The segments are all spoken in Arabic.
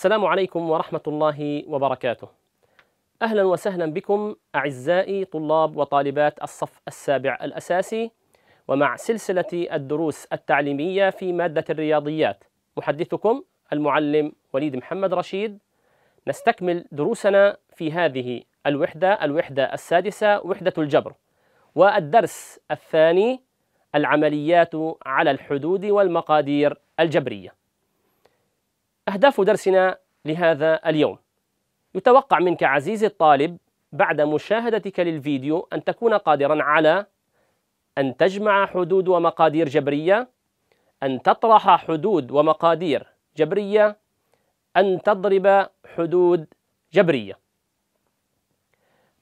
السلام عليكم ورحمة الله وبركاته. أهلا وسهلا بكم أعزائي طلاب وطالبات الصف السابع الأساسي ومع سلسلة الدروس التعليمية في مادة الرياضيات محدثكم المعلم وليد محمد رشيد نستكمل دروسنا في هذه الوحدة الوحدة السادسة وحدة الجبر والدرس الثاني العمليات على الحدود والمقادير الجبريه أهداف درسنا لهذا اليوم يتوقع منك عزيزي الطالب بعد مشاهدتك للفيديو أن تكون قادرا على أن تجمع حدود ومقادير جبرية أن تطرح حدود ومقادير جبرية أن تضرب حدود جبرية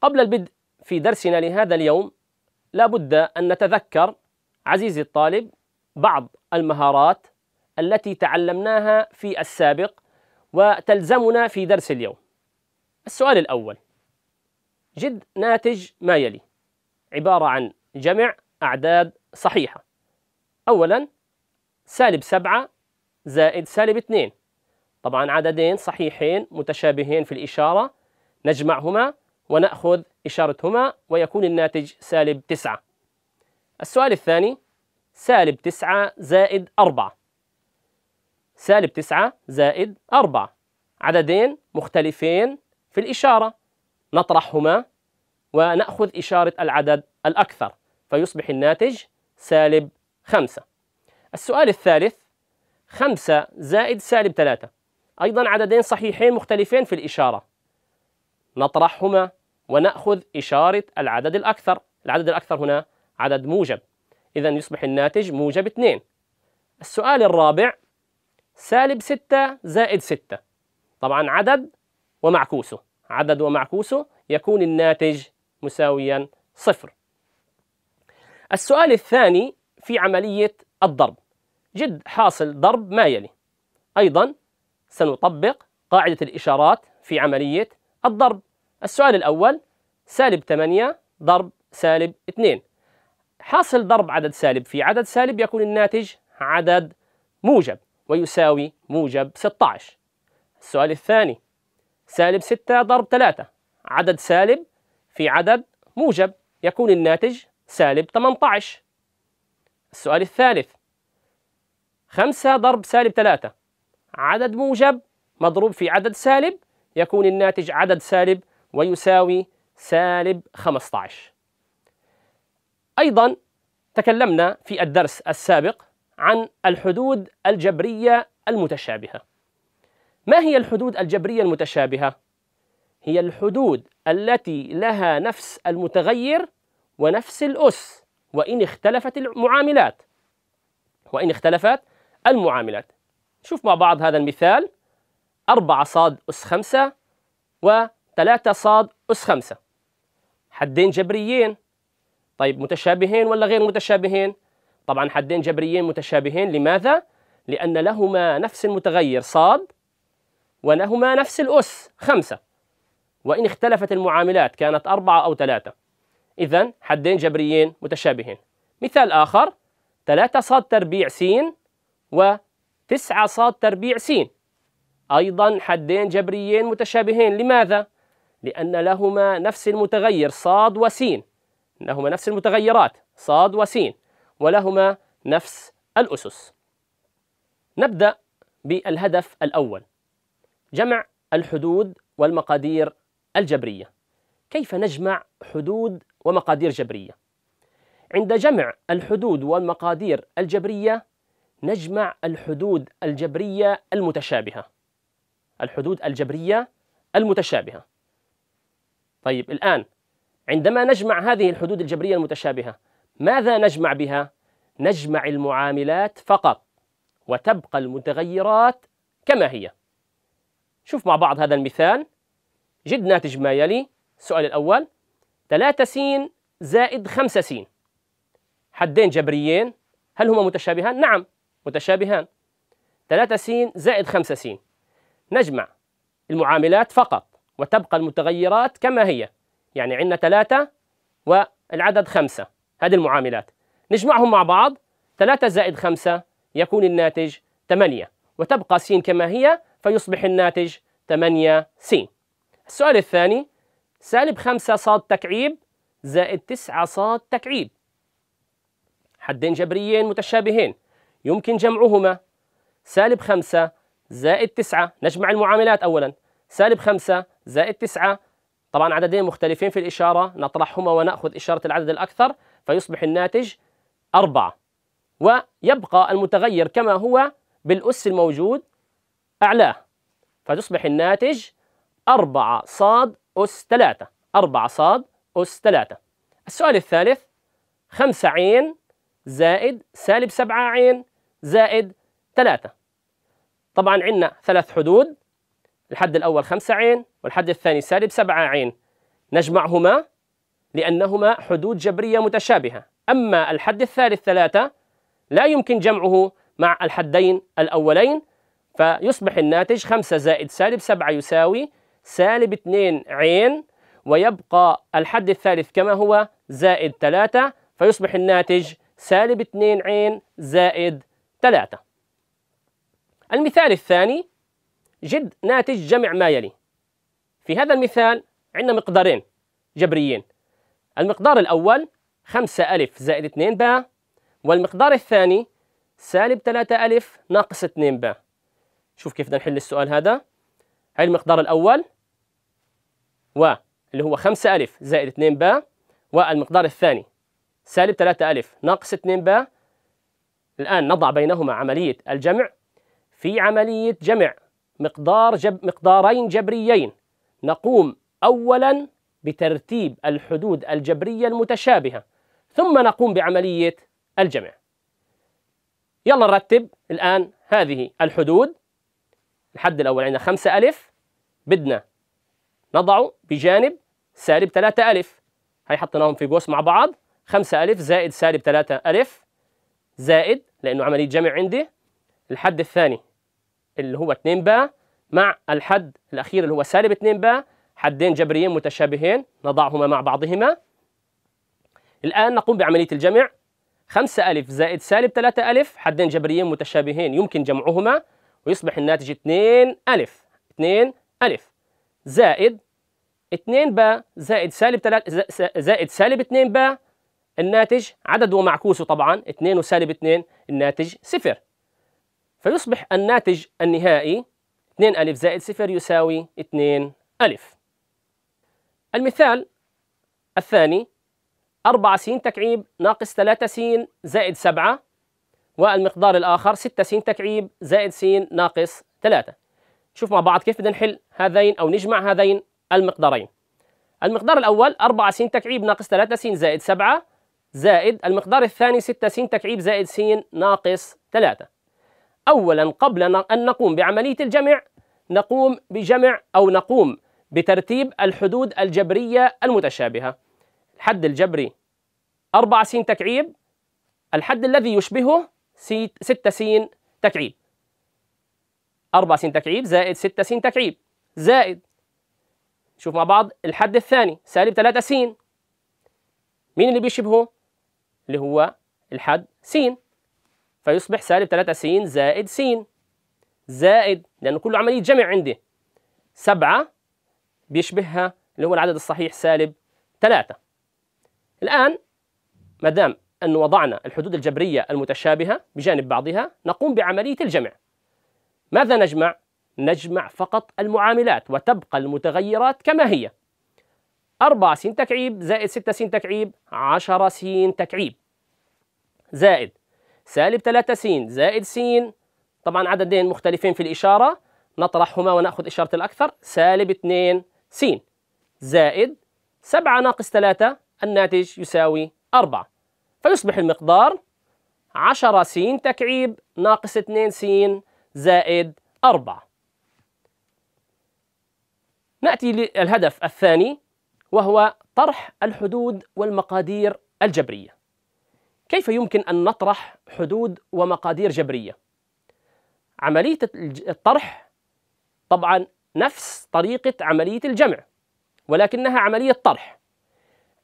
قبل البدء في درسنا لهذا اليوم لابد أن نتذكر عزيزي الطالب بعض المهارات التي تعلمناها في السابق وتلزمنا في درس اليوم السؤال الأول جد ناتج ما يلي عبارة عن جمع أعداد صحيحة أولا سالب سبعة زائد سالب اثنين طبعا عددين صحيحين متشابهين في الإشارة نجمعهما ونأخذ إشارتهما ويكون الناتج سالب تسعة السؤال الثاني سالب تسعة زائد أربعة سالب 9 زائد 4 عددين مختلفين في الإشارة نطرحهما ونأخذ إشارة العدد الأكثر فيصبح الناتج سالب 5 السؤال الثالث 5 زائد سالب 3 أيضا عددين صحيحين مختلفين في الإشارة نطرحهما ونأخذ إشارة العدد الأكثر العدد الأكثر هنا عدد موجب إذا يصبح الناتج موجب 2 السؤال الرابع سالب 6 زائد 6 طبعا عدد ومعكوسه عدد ومعكوسه يكون الناتج مساويا صفر السؤال الثاني في عملية الضرب جد حاصل ضرب ما يلي أيضا سنطبق قاعدة الإشارات في عملية الضرب السؤال الأول سالب 8 ضرب سالب 2 حاصل ضرب عدد سالب في عدد سالب يكون الناتج عدد موجب ويساوي موجب 16 السؤال الثاني سالب 6 ضرب 3 عدد سالب في عدد موجب يكون الناتج سالب 18 السؤال الثالث 5 ضرب سالب 3 عدد موجب مضروب في عدد سالب يكون الناتج عدد سالب ويساوي سالب 15 أيضا تكلمنا في الدرس السابق عن الحدود الجبرية المتشابهة ما هي الحدود الجبرية المتشابهة؟ هي الحدود التي لها نفس المتغير ونفس الأس وإن اختلفت المعاملات وإن اختلفت المعاملات شوف مع بعض هذا المثال 4 صاد أس 5 و3 صاد أس 5 حدين جبريين طيب متشابهين ولا غير متشابهين؟ طبعا حدين جبريين متشابهين لماذا؟ لأن لهما نفس المتغير صاد ولهما نفس الأس خمسة وإن اختلفت المعاملات كانت أربعة أو ثلاثة إذا حدين جبريين متشابهين مثال آخر ثلاثة صاد تربيع س وتسعة صاد تربيع س أيضا حدين جبريين متشابهين لماذا؟ لأن لهما نفس المتغير صاد وسين لهما نفس المتغيرات صاد وسين ولهما نفس الأسس نبدأ بالهدف الأول جمع الحدود والمقادير الجبرية كيف نجمع حدود ومقادير جبرية؟ عند جمع الحدود والمقادير الجبرية نجمع الحدود الجبرية المتشابهة الحدود الجبرية المتشابهة طيب الآن عندما نجمع هذه الحدود الجبرية المتشابهة ماذا نجمع بها؟ نجمع المعاملات فقط وتبقى المتغيرات كما هي شوف مع بعض هذا المثال جد ناتج ما يلي السؤال الأول 3 س زائد 5 س حدين جبريين هل هما متشابهان؟ نعم متشابهان 3 س زائد 5 س نجمع المعاملات فقط وتبقى المتغيرات كما هي يعني عندنا 3 والعدد 5 هذه المعاملات نجمعهم مع بعض 3 زائد 5 يكون الناتج 8 وتبقى س كما هي فيصبح الناتج 8 س السؤال الثاني سالب 5 ص تكعيب زائد 9 ص تكعيب حدين جبريين متشابهين يمكن جمعهما سالب 5 زائد 9 نجمع المعاملات أولا سالب 5 زائد 9 طبعا عددين مختلفين في الإشارة نطرحهما ونأخذ إشارة العدد الأكثر فيصبح الناتج أربعة ويبقى المتغير كما هو بالأس الموجود أعلاه فتصبح الناتج أربعة صاد أس ثلاثة أربعة صاد أس ثلاثة السؤال الثالث خمسة عين زائد سالب سبعة عين زائد ثلاثة طبعا عندنا ثلاث حدود الحد الأول خمسة عين والحد الثاني سالب سبعة عين نجمعهما لأنهما حدود جبرية متشابهة أما الحد الثالث ثلاثة لا يمكن جمعه مع الحدين الأولين فيصبح الناتج 5 زائد سالب 7 يساوي سالب 2 عين ويبقى الحد الثالث كما هو زائد 3 فيصبح الناتج سالب 2 عين زائد 3 المثال الثاني جد ناتج جمع ما يلي في هذا المثال عندنا مقدارين جبريين المقدار الأول 5000 زائد 2 باء والمقدار الثاني سالب 3000 ناقص 2 باء شوف كيف بدنا نحل السؤال هذا هاي المقدار الأول و اللي هو 5000 زائد 2 باء والمقدار الثاني سالب 3000 ناقص 2 باء الآن نضع بينهما عملية الجمع في عملية جمع مقدار جب مقدارين جبريين نقوم أولا بترتيب الحدود الجبرية المتشابهة ثم نقوم بعملية الجمع يلا نرتب الآن هذه الحدود الحد الأول عندنا خمسة ألف بدنا نضعه بجانب سالب ثلاثة ألف هاي حطيناهم في قوس مع بعض خمسة ألف زائد سالب ثلاثة ألف زائد لأنه عملية جمع عندي الحد الثاني اللي هو 2 با مع الحد الأخير اللي هو سالب 2 با حدين جبريين متشابهين نضعهما مع بعضهما الآن نقوم بعملية الجمع 5 ألف زائد سالب 3 ألف حدين جبريين متشابهين يمكن جمعهما ويصبح الناتج 2 ألف 2 ألف زائد 2 ب زائد سالب 3 زائد سالب 2 ب الناتج عدد ومعكوسه طبعا 2 وسالب 2 الناتج صفر فيصبح الناتج النهائي 2 ألف زائد صفر يساوي 2 ألف المثال الثاني 4 س تكعيب ناقص 3 س زائد 7 والمقدار الآخر 6 س تكعيب زائد س ناقص 3 شوف مع بعض كيف بدنا نحل هذين أو نجمع هذين المقدارين المقدار الأول 4 س تكعيب ناقص 3 س زائد 7 زائد المقدار الثاني 6 س تكعيب زائد س ناقص 3 أولا قبل أن نقوم بعملية الجمع نقوم بجمع أو نقوم بترتيب الحدود الجبرية المتشابهة الحد الجبري 4 س تكعيب الحد الذي يشبهه 6 س تكعيب 4 س تكعيب زائد 6 س تكعيب زائد شوف مع بعض الحد الثاني سالب 3 س مين اللي بيشبهه؟ اللي هو الحد س فيصبح سالب 3 س زائد س زائد لأنه كله عملية جمع عندي 7 بيشبهها اللي هو العدد الصحيح سالب 3 الآن ما دام أن وضعنا الحدود الجبرية المتشابهة بجانب بعضها نقوم بعملية الجمع ماذا نجمع؟ نجمع فقط المعاملات وتبقى المتغيرات كما هي 4 س تكعيب زائد 6 س تكعيب 10 س تكعيب زائد سالب 3 س زائد س طبعا عددين مختلفين في الإشارة نطرحهما ونأخذ إشارة الأكثر سالب 2 س زائد 7 ناقص 3 الناتج يساوي 4 فيصبح المقدار 10 س تكعيب ناقص 2 س زائد 4 نأتي للهدف الثاني وهو طرح الحدود والمقادير الجبرية كيف يمكن أن نطرح حدود ومقادير جبرية؟ عملية الطرح طبعا نفس طريقة عملية الجمع ولكنها عملية طرح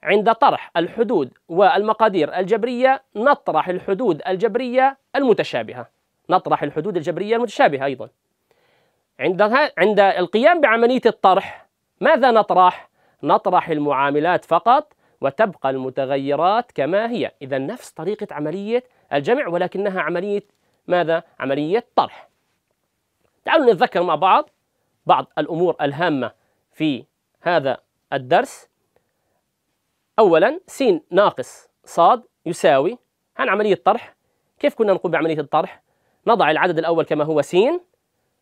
عند طرح الحدود والمقادير الجبرية نطرح الحدود الجبرية المتشابهة نطرح الحدود الجبرية المتشابهة أيضا عندها عند القيام بعملية الطرح ماذا نطرح؟ نطرح المعاملات فقط وتبقى المتغيرات كما هي إذا نفس طريقة عملية الجمع ولكنها عملية ماذا؟ عملية طرح تعالوا نتذكر مع بعض بعض الأمور الهامة في هذا الدرس أولا س ناقص ص يساوي عن عملية طرح كيف كنا نقوم بعملية الطرح؟ نضع العدد الأول كما هو س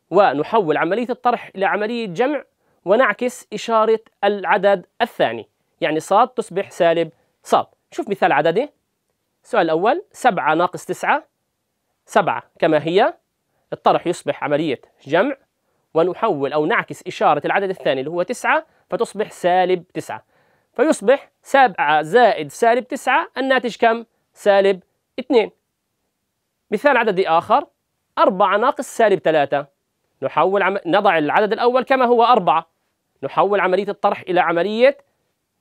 ونحول عملية الطرح إلى عملية جمع ونعكس إشارة العدد الثاني يعني ص تصبح سالب ص شوف مثال عددي السؤال الأول سبعة ناقص تسعة سبعة كما هي الطرح يصبح عملية جمع ونحول أو نعكس إشارة العدد الثاني اللي هو 9 فتصبح سالب 9 فيصبح 7 زائد سالب 9 الناتج كم؟ سالب 2 مثال عددي آخر 4 ناقص سالب 3 نحول عم... نضع العدد الأول كما هو 4 نحول عملية الطرح إلى عملية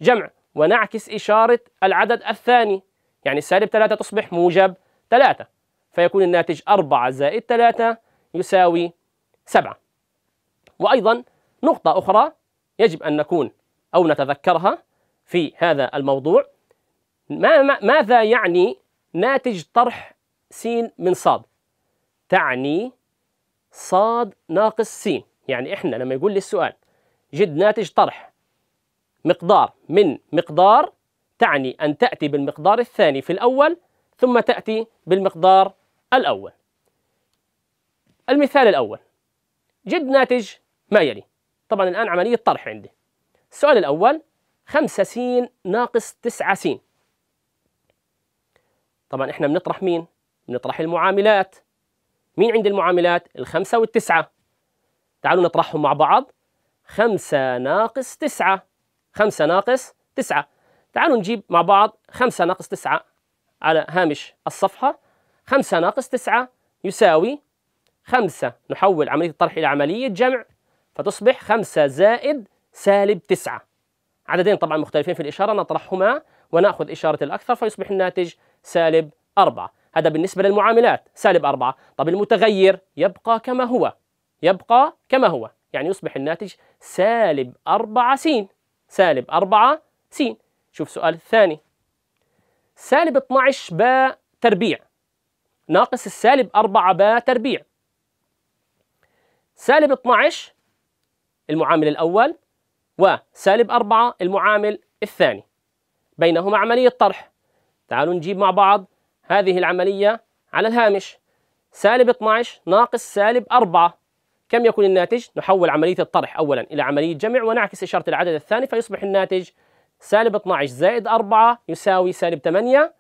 جمع ونعكس إشارة العدد الثاني يعني سالب 3 تصبح موجب 3 فيكون الناتج 4 زائد 3 يساوي 7 وأيضا نقطة أخرى يجب أن نكون أو نتذكرها في هذا الموضوع ما ماذا يعني ناتج طرح سين من صاد تعني صاد ناقص سين يعني إحنا لما يقول لي السؤال جد ناتج طرح مقدار من مقدار تعني أن تأتي بالمقدار الثاني في الأول ثم تأتي بالمقدار الأول المثال الأول جد ناتج ما يلي طبعا الآن عملية طرح عندي السؤال الأول خمسة س ناقص تسعة س طبعا احنا بنطرح مين؟ بنطرح المعاملات مين عند المعاملات؟ الخمسة والتسعة تعالوا نطرحهم مع بعض خمسة ناقص تسعة خمسة ناقص تسعة تعالوا نجيب مع بعض خمسة ناقص تسعة على هامش الصفحة خمسة ناقص تسعة يساوي خمسة نحول عملية الطرح إلى عملية جمع فتصبح 5 زائد سالب 9 عددين طبعا مختلفين في الإشارة نطرحهما ونأخذ إشارة الأكثر فيصبح الناتج سالب 4 هذا بالنسبة للمعاملات سالب 4 طب المتغير يبقى كما هو يبقى كما هو يعني يصبح الناتج سالب 4 س سالب 4 س شوف سؤال الثاني سالب 12 باء تربيع ناقص السالب 4 باء تربيع سالب 12 المعامل الأول وسالب أربعة المعامل الثاني بينهما عملية طرح تعالوا نجيب مع بعض هذه العملية على الهامش سالب 12 ناقص سالب 4 كم يكون الناتج؟ نحول عملية الطرح أولا إلى عملية جمع ونعكس إشارة العدد الثاني فيصبح الناتج سالب 12 زائد 4 يساوي سالب 8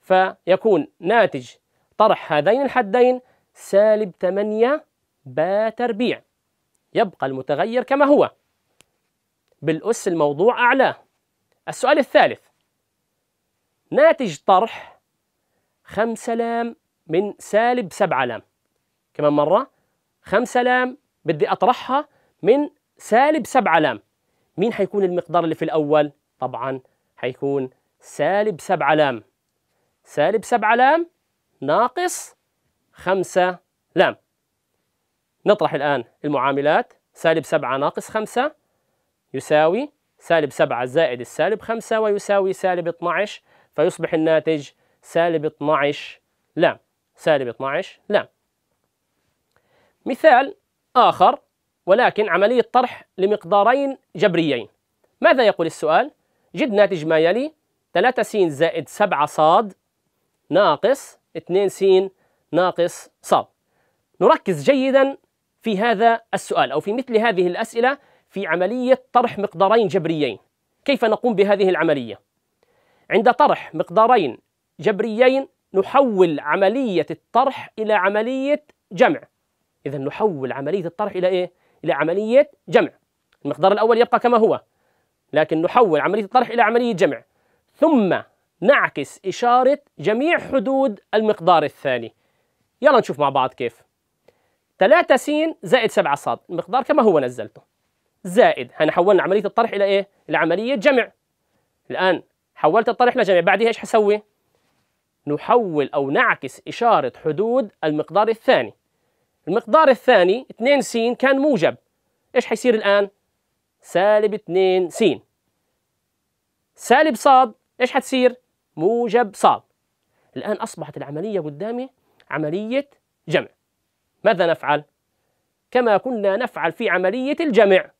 فيكون ناتج طرح هذين الحدين سالب 8 باتربيع يبقى المتغير كما هو بالأس الموضوع أعلاه السؤال الثالث ناتج طرح خمسة لام من سالب سبعة لام كمان مرة خمسة لام بدي أطرحها من سالب سبعة لام مين حيكون المقدار اللي في الأول؟ طبعا حيكون سالب سبعة لام سالب سبعة لام ناقص خمسة لام نطرح الآن المعاملات سالب 7 ناقص 5 يساوي سالب 7 زائد السالب 5 ويساوي سالب 12 فيصبح الناتج سالب 12 لا سالب 12 لا مثال آخر ولكن عملية طرح لمقدارين جبريين ماذا يقول السؤال؟ جد ناتج ما يلي 3 س زائد 7 ص ناقص 2 س ناقص ص نركز جيدا في هذا السؤال أو في مثل هذه الأسئلة في عملية طرح مقدارين جبريين كيف نقوم بهذه العملية؟ عند طرح مقدارين جبريين نحول عملية الطرح إلى عملية جمع إذا نحول عملية الطرح إلى إيه؟ إلى عملية جمع المقدار الأول يبقى كما هو لكن نحول عملية الطرح إلى عملية جمع ثم نعكس إشارة جميع حدود المقدار الثاني يلا نشوف مع بعض كيف 3 س زائد 7 ص المقدار كما هو نزلته زائد احنا حولنا عمليه الطرح الى ايه؟ الى عمليه جمع الان حولت الطرح لجمع بعدها ايش حسوي؟ نحول او نعكس اشاره حدود المقدار الثاني المقدار الثاني 2 س كان موجب ايش حيصير الان؟ سالب 2 س سالب ص ايش حتصير؟ موجب ص الآن أصبحت العملية قدامي عملية جمع ماذا نفعل؟ كما كنا نفعل في عملية الجمع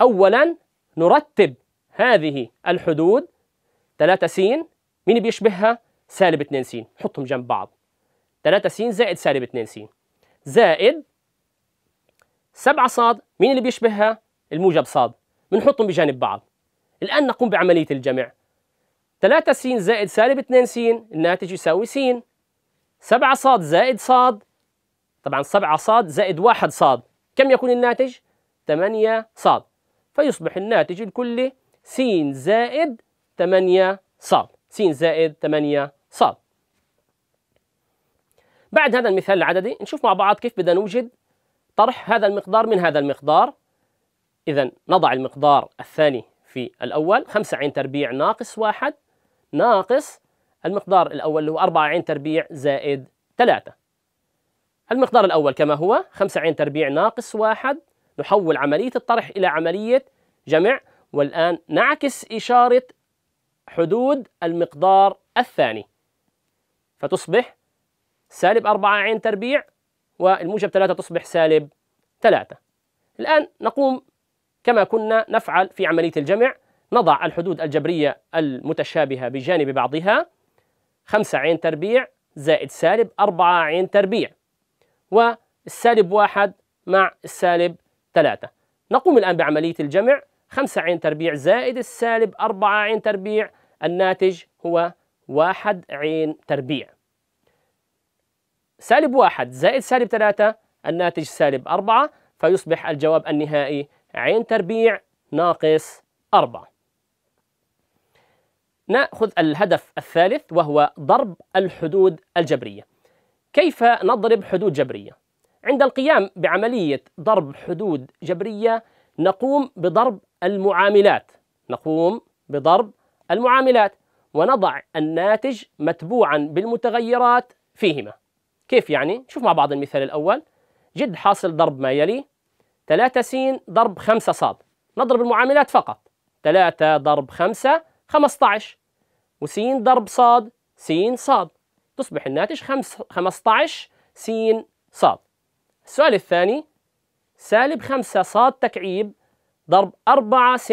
أولا نرتب هذه الحدود 3 س مين بيشبهها؟ سالب 2 س حطهم جنب بعض 3 س زائد سالب 2 س زائد 7 صاد مين اللي بيشبهها؟ الموجب صاد بنحطهم بجانب بعض الآن نقوم بعملية الجمع 3 س زائد سالب 2 س الناتج يساوي س 7 صاد زائد صاد طبعا 7 ص زائد 1 ص كم يكون الناتج 8 ص فيصبح الناتج الكلي س زائد 8 ص س زائد 8 ص بعد هذا المثال العددي نشوف مع بعض كيف بدنا نوجد طرح هذا المقدار من هذا المقدار إذا نضع المقدار الثاني في الأول 5 عين تربيع ناقص 1 ناقص المقدار الأول اللي هو 4 عين تربيع زائد 3 المقدار الأول كما هو عين تربيع ناقص واحد نحول عملية الطرح إلى عملية جمع والآن نعكس إشارة حدود المقدار الثاني فتصبح سالب أربعة عين تربيع والموجب ثلاثة تصبح سالب ثلاثة الآن نقوم كما كنا نفعل في عملية الجمع نضع الحدود الجبرية المتشابهة بجانب بعضها خمسة عين تربيع زائد سالب أربعة عين تربيع والسالب واحد مع السالب ثلاثة نقوم الآن بعملية الجمع خمسة عين تربيع زائد السالب أربعة عين تربيع الناتج هو واحد عين تربيع سالب واحد زائد سالب ثلاثة الناتج سالب أربعة فيصبح الجواب النهائي عين تربيع ناقص أربعة نأخذ الهدف الثالث وهو ضرب الحدود الجبرية كيف نضرب حدود جبرية؟ عند القيام بعملية ضرب حدود جبرية نقوم بضرب المعاملات نقوم بضرب المعاملات ونضع الناتج متبوعا بالمتغيرات فيهما كيف يعني؟ شوف مع بعض المثال الأول جد حاصل ضرب ما يلي 3 س ضرب 5 ص نضرب المعاملات فقط 3 ضرب 5 15 وس ضرب ص س ص تصبح الناتج 15 س ص السؤال الثاني سالب 5 ص تكعيب ضرب 4 س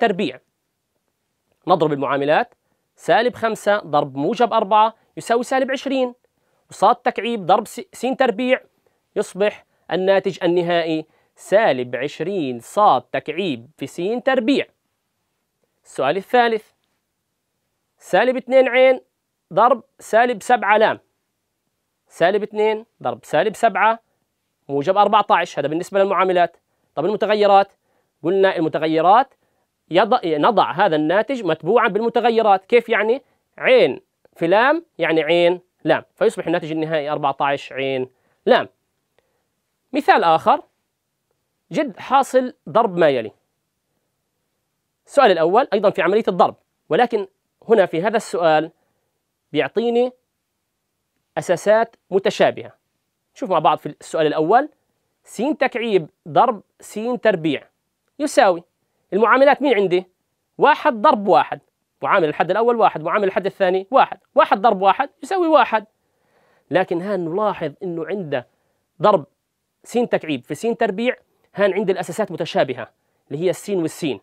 تربيع نضرب المعاملات سالب 5 ضرب موجب 4 يساوي سالب 20 وص تكعيب ضرب س تربيع يصبح الناتج النهائي سالب 20 ص تكعيب في س تربيع السؤال الثالث سالب 2 ع ضرب سالب 7 لام سالب 2 ضرب سالب 7 موجب 14 هذا بالنسبة للمعاملات طب المتغيرات قلنا المتغيرات يضع نضع هذا الناتج متبوعا بالمتغيرات كيف يعني عين في لام يعني عين لام فيصبح الناتج النهائي 14 عين لام مثال آخر جد حاصل ضرب ما يلي السؤال الأول أيضا في عملية الضرب ولكن هنا في هذا السؤال بيعطيني أساسات متشابهة نشوف مع بعض في السؤال الأول س تكعيب ضرب س تربيع يساوي المعاملات مين عندي؟ واحد ضرب واحد معامل الحد الأول واحد معامل الحد الثاني واحد واحد ضرب واحد يساوي واحد لكن هان نلاحظ أنه عند ضرب س تكعيب في س تربيع هان عندي الأساسات متشابهة اللي هي السين والسين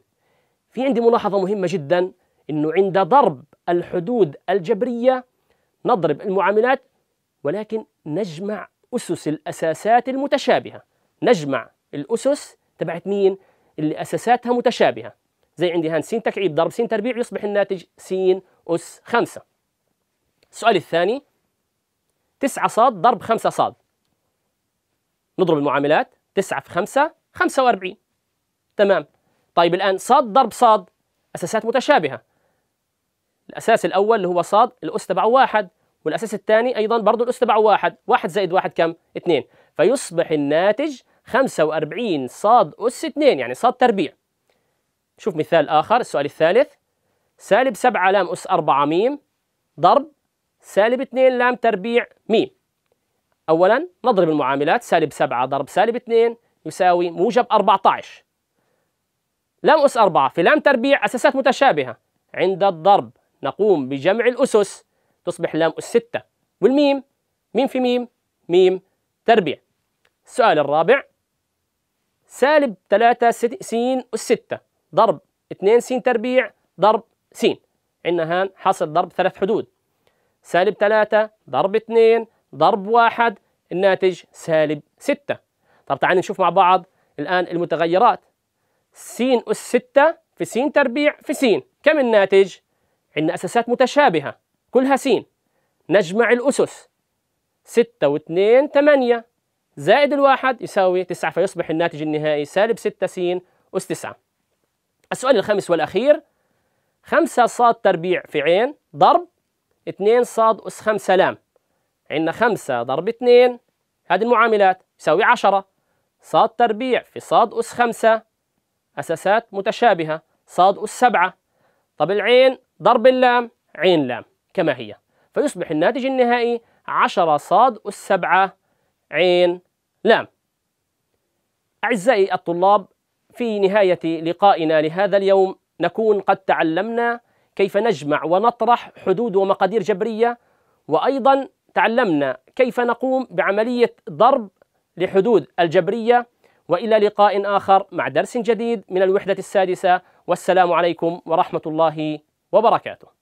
في عندي ملاحظة مهمة جدا أنه عند ضرب الحدود الجبرية نضرب المعاملات ولكن نجمع أسس الأساسات المتشابهة نجمع الأسس تبعت مين اللي أساساتها متشابهة زي عندي هان سين تكعيب ضرب سين تربيع يصبح الناتج سين أس خمسة السؤال الثاني تسعة صاد ضرب خمسة صاد نضرب المعاملات تسعة في خمسة خمسة وأربعين تمام طيب الآن صاد ضرب صاد أساسات متشابهة الأساس الأول اللي هو صاد الأس تبعه واحد والأساس الثاني أيضا برضه الأس تبعه واحد واحد زائد واحد كم؟ اثنين فيصبح الناتج 45 صاد أس 2 يعني صاد تربيع شوف مثال آخر السؤال الثالث سالب 7 لام أس 4 ميم ضرب سالب 2 لام تربيع ميم أولا نضرب المعاملات سالب 7 ضرب سالب 2 يساوي موجب 14 لام أس 4 في لام تربيع أساسات متشابهة عند الضرب نقوم بجمع الأسس تصبح لام الستة والميم ميم في ميم ميم تربيع السؤال الرابع سالب ثلاثة سين الستة ضرب اثنين سين تربيع ضرب سين عندنا هان حصل ضرب ثلاث حدود سالب ثلاثة ضرب اثنين ضرب واحد الناتج سالب ستة طب تعالوا نشوف مع بعض الآن المتغيرات سين أس ستة في سين تربيع في سين كم الناتج؟ عندنا أساسات متشابهة كلها س نجمع الأسس 6 و2 8 زائد الواحد يساوي 9 فيصبح الناتج النهائي سالب 6 س أس 9 السؤال الخامس والأخير 5 صاد تربيع في عين ضرب 2 صاد أس 5 لام عندنا 5 ضرب 2 هذه المعاملات يساوي 10 صاد تربيع في صاد أس 5 أساسات متشابهة صاد أس 7 طب العين ضرب اللام عين لام كما هي فيصبح الناتج النهائي 10 صاد السبعة عين لام أعزائي الطلاب في نهاية لقائنا لهذا اليوم نكون قد تعلمنا كيف نجمع ونطرح حدود ومقادير جبرية وأيضا تعلمنا كيف نقوم بعملية ضرب لحدود الجبرية وإلى لقاء آخر مع درس جديد من الوحدة السادسة والسلام عليكم ورحمة الله وبركاته